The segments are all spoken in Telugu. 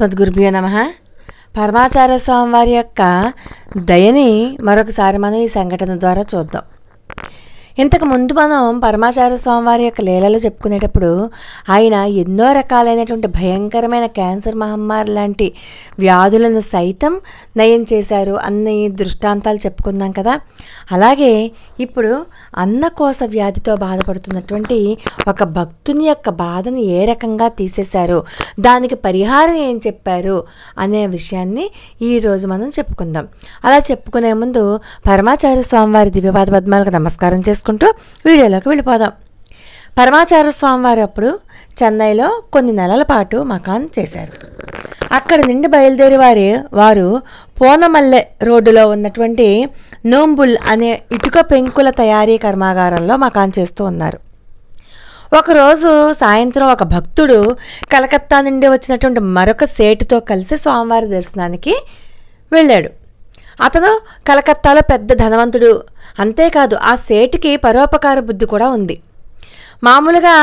సద్గురుభ్యో నమ పరమాచార్య స్వామి వారి యొక్క దయని మరొకసారి మనం ఈ సంఘటన ద్వారా చూద్దాం ఇంతకు ముందు మనం పరమాచార్య స్వామి వారి యొక్క లీలలు చెప్పుకునేటప్పుడు ఆయన ఎన్నో రకాలైనటువంటి భయంకరమైన క్యాన్సర్ మహమ్మారి లాంటి వ్యాధులను సైతం నయం చేశారు అన్ని దృష్టాంతాలు చెప్పుకుందాం కదా అలాగే ఇప్పుడు అన్నకోశ వ్యాధితో బాధపడుతున్నటువంటి ఒక భక్తుని యొక్క బాధను ఏ రకంగా తీసేశారు దానికి పరిహారం ఏం చెప్పారు అనే విషయాన్ని ఈరోజు మనం చెప్పుకుందాం అలా చెప్పుకునే ముందు పరమాచార్య స్వామివారి దివ్యపాద పద్మాలకు నమస్కారం చేసుకుంటూ వీడియోలోకి వెళ్ళిపోదాం పరమాచార్య స్వామివారు అప్పుడు చెన్నైలో కొన్ని నెలల పాటు మకాన్ చేశారు అక్కడ నుండి బయలుదేరి వారి వారు పోనమల్లె రోడ్డులో ఉన్నటువంటి నోంబుల్ అనే ఇటుక పెంకుల తయారీ కర్మాగారంలో మకాన్ చేస్తూ ఉన్నారు ఒకరోజు సాయంత్రం ఒక భక్తుడు కలకత్తా నుండి వచ్చినటువంటి మరొక సేటుతో కలిసి స్వామివారి దర్శనానికి వెళ్ళాడు అతను కలకత్తాలో పెద్ద ధనవంతుడు అంతేకాదు ఆ సేటుకి పరోపకార బుద్ధి కూడా ఉంది మామూలుగా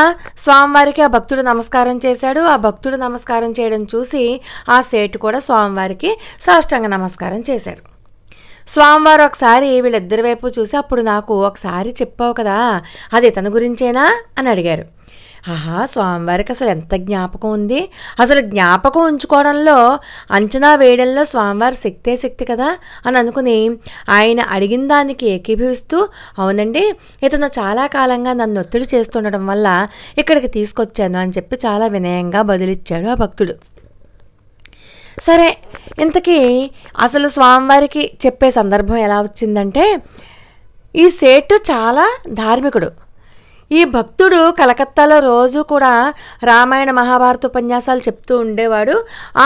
స్వామివారికి ఆ భక్తుడు నమస్కారం చేశాడు ఆ భక్తుడు నమస్కారం చేయడం చూసి ఆ సేటు కూడా స్వామివారికి సాష్టాంగ నమస్కారం చేశారు స్వామివారు ఒకసారి వీళ్ళిద్దరి వైపు చూసి అప్పుడు నాకు ఒకసారి చెప్పావు కదా అది ఇతని గురించేనా అని అడిగారు ఆహా స్వామివారికి అసలు ఎంత జ్ఞాపకం ఉంది అసలు జ్ఞాపకం ఉంచుకోవడంలో అంచనా వేయడంలో స్వామివారి శక్తే శక్తి కదా అని అనుకుని ఆయన అడిగిన దానికి ఏకీభవిస్తూ అవునండి ఇతను చాలా కాలంగా నన్ను ఒత్తిడి చేస్తుండడం వల్ల ఇక్కడికి తీసుకొచ్చాను అని చెప్పి చాలా వినయంగా బదిలిచ్చాడు ఆ భక్తుడు సరే ఇంతకీ అసలు స్వామివారికి చెప్పే సందర్భం ఎలా వచ్చిందంటే ఈ సేటు చాలా ధార్మికుడు ఈ భక్తుడు కలకత్తాలో రోజు కూడా రామాయణ మహాభారత ఉపన్యాసాలు చెప్తూ ఉండేవాడు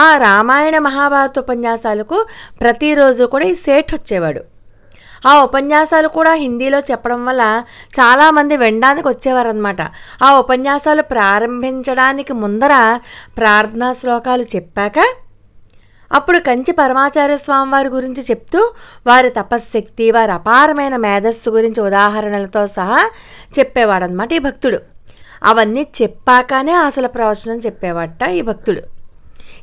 ఆ రామాయణ మహాభారత ఉపన్యాసాలకు ప్రతిరోజు కూడా ఈ సేట్ వచ్చేవాడు ఆ ఉపన్యాసాలు కూడా హిందీలో చెప్పడం వల్ల చాలామంది వినడానికి వచ్చేవారనమాట ఆ ఉపన్యాసాలు ప్రారంభించడానికి ముందర ప్రార్థనా శ్లోకాలు చెప్పాక అప్పుడు కంచి పరమాచార్య స్వామివారి గురించి చెప్తూ వారి తపశ్శక్తి వారి అపారమైన మేధస్సు గురించి ఉదాహరణలతో సహా చెప్పేవాడనమాట ఈ భక్తుడు అవన్నీ చెప్పాకనే అసలు ప్రవచనం చెప్పేవాట ఈ భక్తుడు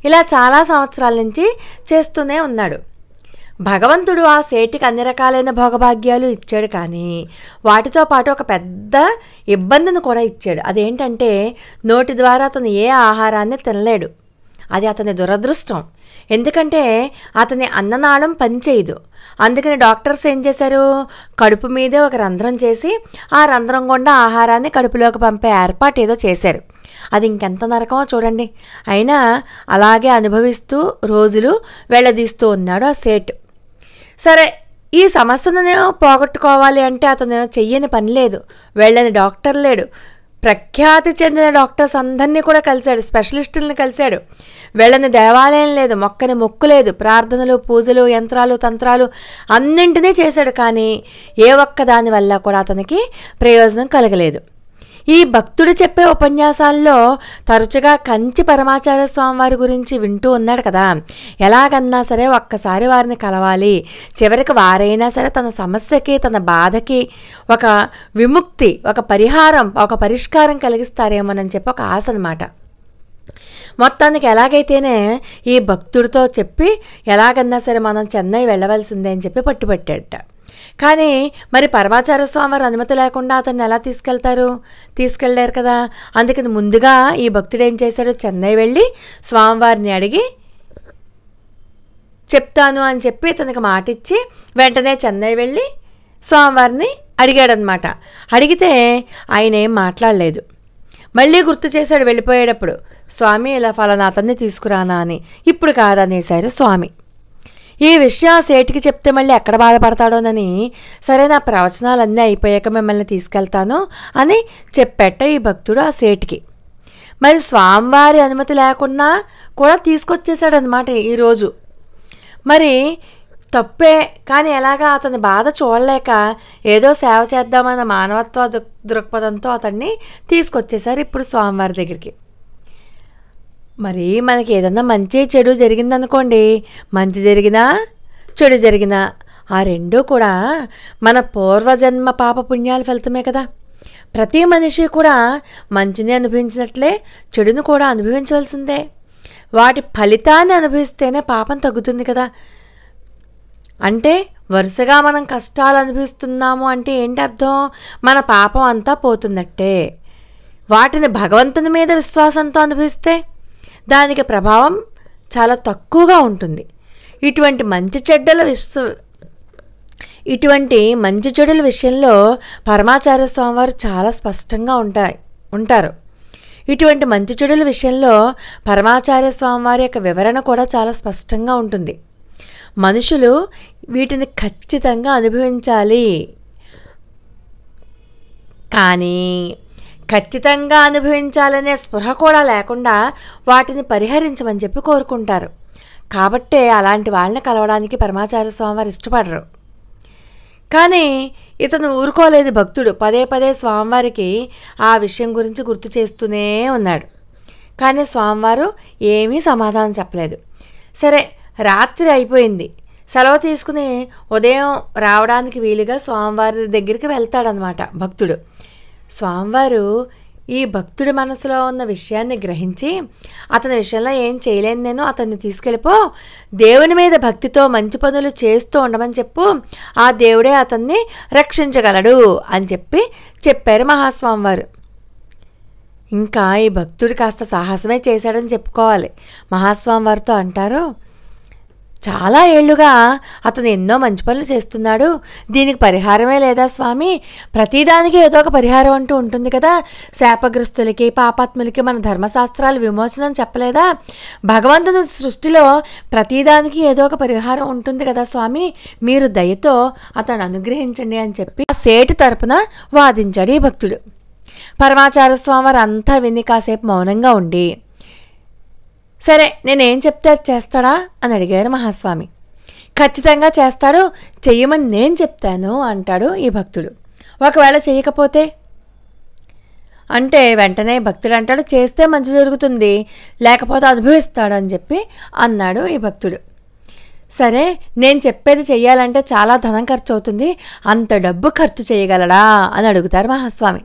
ఇలా చాలా సంవత్సరాల నుంచి చేస్తూనే ఉన్నాడు భగవంతుడు ఆ సేటికి అన్ని రకాలైన భోగభాగ్యాలు ఇచ్చాడు కానీ వాటితో పాటు ఒక పెద్ద ఇబ్బందిని కూడా ఇచ్చాడు అదేంటంటే నోటి ద్వారా తను ఏ ఆహారాన్ని తినలేడు అది అతని దురదృష్టం ఎందుకంటే అతని అన్ననాళం పనిచేయదు అందుకని డాక్టర్స్ ఏం చేశారు కడుపు మీద ఒక రంధ్రం చేసి ఆ రంధ్రం గుండా ఆహారాన్ని కడుపులోకి పంపే ఏర్పాటు ఏదో చేశారు అది ఇంకెంత నరకమో చూడండి అయినా అలాగే అనుభవిస్తూ రోజులు వెళ్ళదీస్తూ ఉన్నాడు ఆ సేట్ సరే ఈ సమస్యను పోగొట్టుకోవాలి అంటే అతను చెయ్యని పని లేదు వెళ్ళని డాక్టర్ లేడు ప్రఖ్యాతి చెందిన డాక్టర్స్ అందరినీ కూడా కలిశాడు స్పెషలిస్టులను కలిశాడు వెళ్ళని దేవాలయం లేదు మొక్కని మొక్కు లేదు ప్రార్థనలు పూజలు యంత్రాలు తంత్రాలు అన్నింటినీ చేశాడు కానీ ఏ ఒక్క దాని వల్ల కూడా అతనికి ప్రయోజనం కలగలేదు ఈ భక్తుడు చెప్పే ఉపన్యాసాల్లో తరచుగా కంచి పరమాచార్య స్వామివారి గురించి వింటూ ఉన్నాడు కదా ఎలాగన్నా సరే ఒక్కసారి వారిని కలవాలి చివరికి వారైనా సరే తన సమస్యకి తన బాధకి ఒక విముక్తి ఒక పరిహారం ఒక పరిష్కారం కలిగిస్తారేమోనని చెప్పి ఒక ఆశ అనమాట మొత్తానికి ఎలాగైతేనే ఈ భక్తుడితో చెప్పి ఎలాగన్నా సరే మనం చెన్నై వెళ్ళవలసిందే అని చెప్పి పట్టుబట్టాడట కానీ మరి పరమాచార స్వామి వారు అనుమతి లేకుండా అతన్ని ఎలా తీసుకెళ్తారు తీసుకెళ్ళారు కదా అందుకని ముందుగా ఈ భక్తుడు ఏం చేశాడు చెన్నై వెళ్ళి స్వామివారిని అడిగి చెప్తాను అని చెప్పి తనకు మాట ఇచ్చి వెంటనే చెన్నై వెళ్ళి స్వామివారిని అడిగాడనమాట అడిగితే ఆయన ఏం మాట్లాడలేదు మళ్ళీ గుర్తు చేశాడు వెళ్ళిపోయేటప్పుడు స్వామి ఇలా ఫలానా అతన్ని తీసుకురానా అని ఇప్పుడు కాదనేశారు స్వామి ఈ విషయం సేటికి చెప్తే మళ్ళీ ఎక్కడ బాధపడతాడోనని సరే నా ప్రవచనాలన్నీ అయిపోయాక మిమ్మల్ని తీసుకెళ్తాను అని చెప్పేట ఈ భక్తుడు ఆ సేటికి మరి స్వామివారి అనుమతి లేకుండా కూడా తీసుకొచ్చేసాడనమాట ఈరోజు మరి తప్పే కానీ ఎలాగా అతని బాధ చూడలేక ఏదో సేవ చేద్దామన్న మానవత్వ దృక్పథంతో అతన్ని తీసుకొచ్చేసారు ఇప్పుడు స్వామివారి దగ్గరికి మరి మనకి ఏదన్నా మంచి చెడు జరిగిందనుకోండి మంచి జరిగినా చెడు జరిగినా ఆ రెండూ కూడా మన పూర్వజన్మ పాప పుణ్యాల ఫలితమే కదా ప్రతి మనిషి కూడా మంచిని అనుభవించినట్లే చెడును కూడా అనుభవించవలసిందే వాటి ఫలితాన్ని అనుభవిస్తేనే పాపం తగ్గుతుంది కదా అంటే వరుసగా మనం కష్టాలు అనుభవిస్తున్నాము అంటే ఏంటి అర్థం మన పాపం అంతా పోతున్నట్టే వాటిని భగవంతుని మీద విశ్వాసంతో అనుభవిస్తే దానికి ప్రభావం చాలా తక్కువగా ఉంటుంది ఇటువంటి మంచి చెడ్డల విశ్వ ఇటువంటి మంచి చెడుల విషయంలో పరమాచార్య స్వామివారు చాలా స్పష్టంగా ఉంటాయి ఉంటారు ఇటువంటి మంచి చెడుల విషయంలో పరమాచార్య స్వామివారి యొక్క వివరణ కూడా చాలా స్పష్టంగా ఉంటుంది మనుషులు వీటిని ఖచ్చితంగా అనుభవించాలి కానీ ఖచ్చితంగా అనుభవించాలనే స్పృహ కూడా లేకుండా వాటిని పరిహరించమని చెప్పి కోరుకుంటారు కాబట్టే అలాంటి వాళ్ళని కలవడానికి పరమాచార్య స్వామివారు ఇష్టపడరు కానీ ఇతను ఊరుకోలేదు భక్తుడు పదే పదే స్వామివారికి ఆ విషయం గురించి గుర్తు చేస్తూనే ఉన్నాడు కానీ స్వామివారు ఏమీ సమాధానం చెప్పలేదు సరే రాత్రి అయిపోయింది సెలవు తీసుకుని ఉదయం రావడానికి వీలుగా స్వామివారి దగ్గరికి వెళ్తాడనమాట భక్తుడు స్వామివారు ఈ భక్తుడి మనసులో ఉన్న విషయాన్ని గ్రహించి అతని విషయంలో ఏం చేయలేను నేను అతన్ని తీసుకెళ్ళిపో దేవుని మీద భక్తితో మంచి పనులు చేస్తూ ఉండమని చెప్పు ఆ దేవుడే అతన్ని రక్షించగలడు అని చెప్పి చెప్పారు మహాస్వామివారు ఇంకా ఈ భక్తుడు కాస్త సాహసమే చేశాడని చెప్పుకోవాలి మహాస్వామి వారితో అంటారు చాలా ఏళ్లుగా అతను ఎన్నో మంచి పనులు చేస్తున్నాడు దీనికి పరిహారమే లేదా స్వామి ప్రతిదానికి ఏదో ఒక పరిహారం అంటూ ఉంటుంది కదా శాపగ్రస్తులకి పాపాత్ములకి మన ధర్మశాస్త్రాలు విమోచనం చెప్పలేదా భగవంతుని సృష్టిలో ప్రతిదానికి ఏదో ఒక పరిహారం ఉంటుంది కదా స్వామి మీరు దయతో అతను అనుగ్రహించండి అని చెప్పి ఆ సేటు తరపున వాదించాడు ఈ భక్తుడు పరమాచార స్వామి వారు అంతా విని కాసేపు మౌనంగా ఉండి సరే నేనేం చెప్తే అది చేస్తాడా అని అడిగారు మహాస్వామి ఖచ్చితంగా చేస్తాడు చెయ్యమని నేను చెప్తాను అంటాడు ఈ భక్తుడు ఒకవేళ చేయకపోతే అంటే వెంటనే భక్తుడు అంటాడు చేస్తే మంచి జరుగుతుంది లేకపోతే అనుభవిస్తాడు అని చెప్పి అన్నాడు ఈ భక్తుడు సరే నేను చెప్పేది చెయ్యాలంటే చాలా ధనం ఖర్చు అవుతుంది అంత డబ్బు ఖర్చు చేయగలడా అని అడుగుతారు మహాస్వామి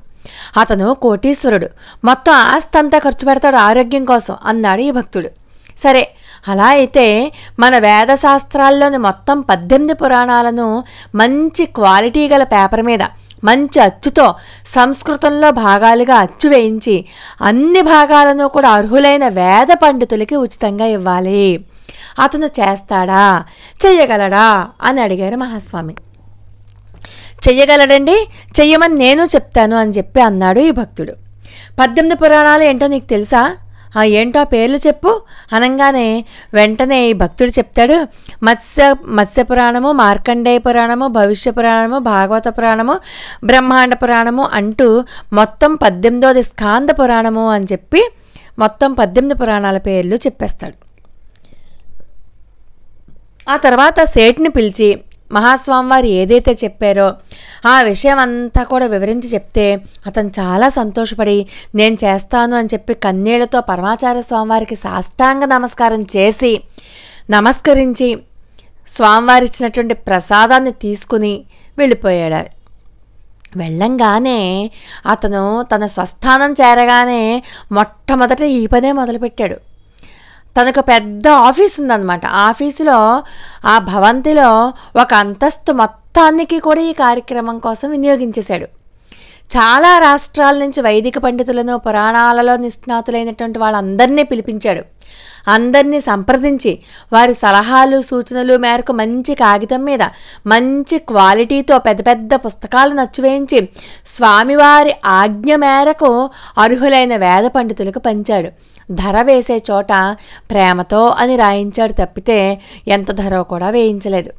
అతను కోటీశ్వరుడు మొత్తం ఆస్తి అంతా ఖర్చు పెడతాడు ఆరోగ్యం కోసం అన్నాడు ఈ భక్తుడు సరే అలా అయితే మన వేద శాస్త్రాల్లోని మొత్తం పద్దెనిమిది పురాణాలను మంచి క్వాలిటీ గల పేపర్ మీద మంచి అచ్చుతో సంస్కృతంలో భాగాలుగా అచ్చు వేయించి అన్ని భాగాలను కూడా అర్హులైన వేద పండితులకి ఉచితంగా ఇవ్వాలి అతను చేస్తాడా చెయ్యగలడా అని అడిగారు మహాస్వామి చెయ్యగలడండి చెయ్యమని నేను చెప్తాను అని చెప్పి అన్నాడు ఈ భక్తుడు పద్దెనిమిది పురాణాలు ఏంటో నీకు తెలుసా ఆ ఏంటో పేర్లు చెప్పు అనగానే వెంటనే ఈ భక్తుడు చెప్తాడు మత్స్య మత్స్య పురాణము మార్కండేయ పురాణము భవిష్య పురాణము భాగవత పురాణము బ్రహ్మాండ పురాణము అంటూ మొత్తం పద్దెనిమిదోది స్కాంద పురాణము అని చెప్పి మొత్తం పద్దెనిమిది పురాణాల పేర్లు చెప్పేస్తాడు ఆ తర్వాత సేట్ని పిలిచి మహాస్వామివారు ఏదైతే చెప్పారో ఆ విషయం అంతా కూడా వివరించి చెప్తే అతను చాలా సంతోషపడి నేను చేస్తాను అని చెప్పి కన్నీళ్లతో పరమాచార్య స్వామివారికి సాష్టాంగ నమస్కారం చేసి నమస్కరించి స్వామివారి ఇచ్చినటువంటి ప్రసాదాన్ని తీసుకుని వెళ్ళిపోయాడు వెళ్ళంగానే అతను తన స్వస్థానం చేరగానే మొట్టమొదట ఈ పనే మొదలుపెట్టాడు తనకు పెద్ద ఆఫీస్ ఉందన్నమాట ఆఫీసులో ఆ భవంతిలో ఒక అంతస్తు మొత్తానికి కూడా ఈ కార్యక్రమం కోసం వినియోగించేశాడు చాలా రాష్ట్రాల నుంచి వైదిక పండితులను పురాణాలలో నిష్ణాతులైనటువంటి వాళ్ళందరినీ పిలిపించాడు అందరినీ సంప్రదించి వారి సలహాలు సూచనలు మేరకు మంచి కాగితం మీద మంచి క్వాలిటీతో పెద్ద పెద్ద పుస్తకాలు నచ్చివేయించి స్వామివారి ఆజ్ఞ మేరకు అర్హులైన వేద పండితులకు పంచాడు ధర వేసే చోట ప్రేమతో అని రాయించాడు తప్పితే ఎంత ధర కూడా వేయించలేదు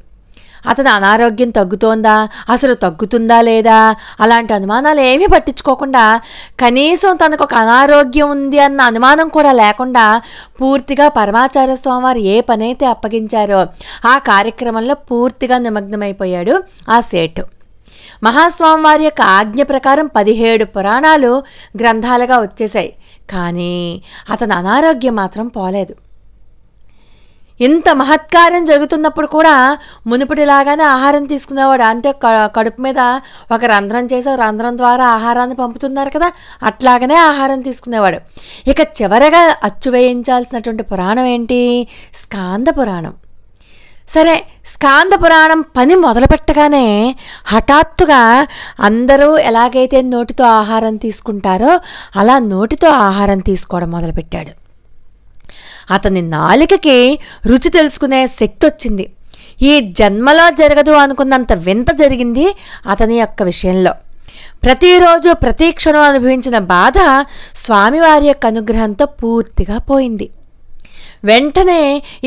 అతని అనారోగ్యం తగ్గుతోందా అసలు తగ్గుతుందా లేదా అలాంటి అనుమానాలు ఏమీ పట్టించుకోకుండా కనీసం తనకు ఒక అనారోగ్యం ఉంది అన్న అనుమానం కూడా లేకుండా పూర్తిగా పరమాచార్య స్వామివారు ఏ పనైతే అప్పగించారో ఆ కార్యక్రమంలో పూర్తిగా నిమగ్నమైపోయాడు ఆ సేటు మహాస్వామి వారి యొక్క ఆజ్ఞ ప్రకారం పదిహేడు పురాణాలు గ్రంథాలుగా వచ్చేశాయి కానీ అతని అనారోగ్యం మాత్రం పోలేదు ఇంత మహత్కార్యం జరుగుతున్నప్పుడు కూడా మునుపటిలాగానే ఆహారం తీసుకునేవాడు అంటే కడుపు మీద ఒక రంధ్రం చేసి రంధ్రం ద్వారా ఆహారాన్ని పంపుతున్నారు కదా అట్లాగనే ఆహారం తీసుకునేవాడు ఇక చివరగా అచ్చు వేయించాల్సినటువంటి పురాణం ఏంటి స్కాంద పురాణం సరే స్కాంద పురాణం పని మొదలుపెట్టగానే హఠాత్తుగా అందరూ ఎలాగైతే నోటితో ఆహారం తీసుకుంటారో అలా నోటితో ఆహారం తీసుకోవడం మొదలుపెట్టాడు అతని నాలికకి రుచి తెలుసుకునే శక్తి వచ్చింది ఈ జన్మలో జరగదు అనుకున్నంత వింత జరిగింది అతని యొక్క విషయంలో ప్రతిరోజు ప్రతి క్షణం అనుభవించిన బాధ స్వామివారి యొక్క అనుగ్రహంతో పూర్తిగా పోయింది వెంటనే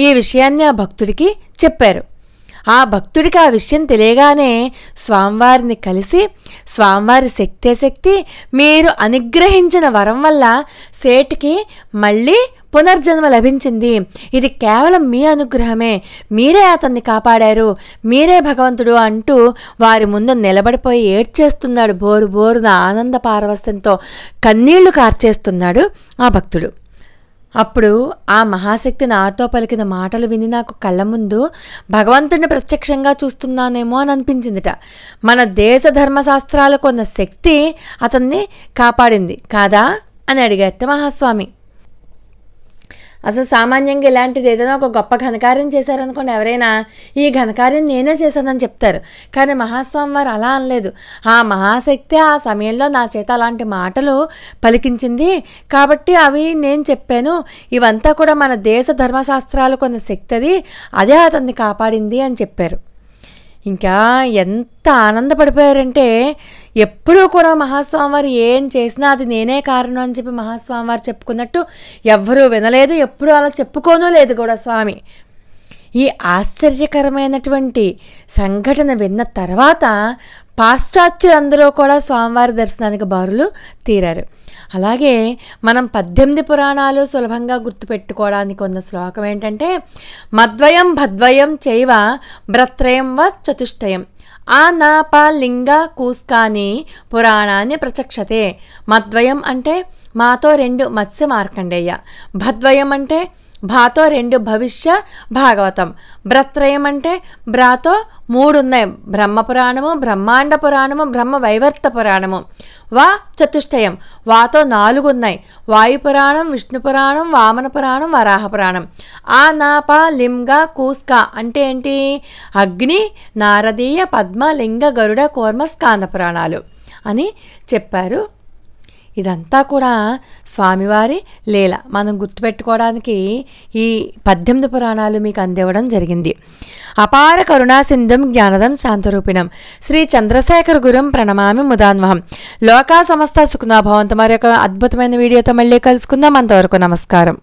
ఈ విషయాన్ని ఆ భక్తుడికి చెప్పారు ఆ భక్తుడికి ఆ విషయం తెలియగానే స్వామివారిని కలిసి స్వామివారి శక్తే శక్తి మీరు అనుగ్రహించిన వరం వల్ల సేటుకి మళ్ళీ పునర్జన్మ లభించింది ఇది కేవలం మీ అనుగ్రహమే మీరే అతన్ని కాపాడారు మీరే భగవంతుడు అంటూ వారి ముందు నిలబడిపోయి ఏడ్చేస్తున్నాడు బోరు బోరున ఆనంద పారవస్యంతో కన్నీళ్లు కార్చేస్తున్నాడు ఆ భక్తుడు అప్పుడు ఆ మహాశక్తి నాతో పలికిన మాటలు విని నాకు కళ్ళ ముందు భగవంతుడిని ప్రత్యక్షంగా చూస్తున్నానేమో అని అనిపించిందిట మన దేశ ధర్మశాస్త్రాలకు ఉన్న శక్తి అతన్ని కాపాడింది కాదా అని అడిగట్ట మహాస్వామి అసలు సామాన్యంగా ఇలాంటిది ఏదైనా ఒక గొప్ప ఘనకార్యం చేశారనుకోండి ఎవరైనా ఈ ఘనకార్యం నేనే చేశానని చెప్తారు కానీ మహాస్వామి వారు అలా అనలేదు ఆ మహాశక్తి ఆ సమయంలో నా చేత అలాంటి మాటలు పలికించింది కాబట్టి అవి నేను చెప్పాను ఇవంతా కూడా మన దేశ ధర్మశాస్త్రాలు కొన్ని శక్తి అది అదే అతన్ని కాపాడింది అని చెప్పారు ఇంకా ఎంత ఆనందపడిపోయారంటే ఎప్పుడూ కూడా మహాస్వామివారు ఏం చేసినా అది నేనే కారణం అని చెప్పి మహాస్వామివారు చెప్పుకున్నట్టు ఎవ్వరూ వినలేదు ఎప్పుడూ అలా చెప్పుకోనూ లేదు కూడా స్వామి ఈ ఆశ్చర్యకరమైనటువంటి సంఘటన విన్న తర్వాత పాశ్చాత్యులందరూ కూడా స్వామివారి దర్శనానికి బారులు తీరారు అలాగే మనం పద్దెనిమిది పురాణాలు సులభంగా గుర్తుపెట్టుకోవడానికి ఉన్న శ్లోకం ఏంటంటే మద్వయం భద్వయం చైవ భ్రత్రయం వ చతుష్టయం ఆ లింగ కూస్కాని పురాణాన్ని ప్రచక్షతే మద్వయం అంటే మాతో రెండు మత్స్య మార్కండేయ భద్వయం అంటే భాతో రెండు భవిష్య భాగవతం భ్రత్రయం అంటే బ్రాతో మూడు ఉన్నాయి బ్రహ్మపురాణము బ్రహ్మాండ పురాణము బ్రహ్మ వైవర్త పురాణము వా చతుష్టయం వాతో నాలుగు ఉన్నాయి వాయుపురాణం విష్ణుపురాణం వామన పురాణం వరాహ పురాణం ఆ నాప లింగ కూస్క అంటే ఏంటి అగ్ని నారదీయ పద్మ లింగ గరుడ కోర్మ స్కాంద పురాణాలు అని చెప్పారు ఇదంతా కూడా స్వామివారి లీల మనం గుర్తుపెట్టుకోవడానికి ఈ పద్దెనిమిది పురాణాలు మీకు అందివ్వడం జరిగింది అపార కరుణాసింధుం జ్ఞానదం శాంతరూపిణం శ్రీ చంద్రశేఖర్ గురం ప్రణమామి ముదాన్వహం లోకా సమస్త సుఖనాభవంతో మరి యొక్క అద్భుతమైన వీడియోతో మళ్ళీ కలుసుకుందాం అంతవరకు నమస్కారం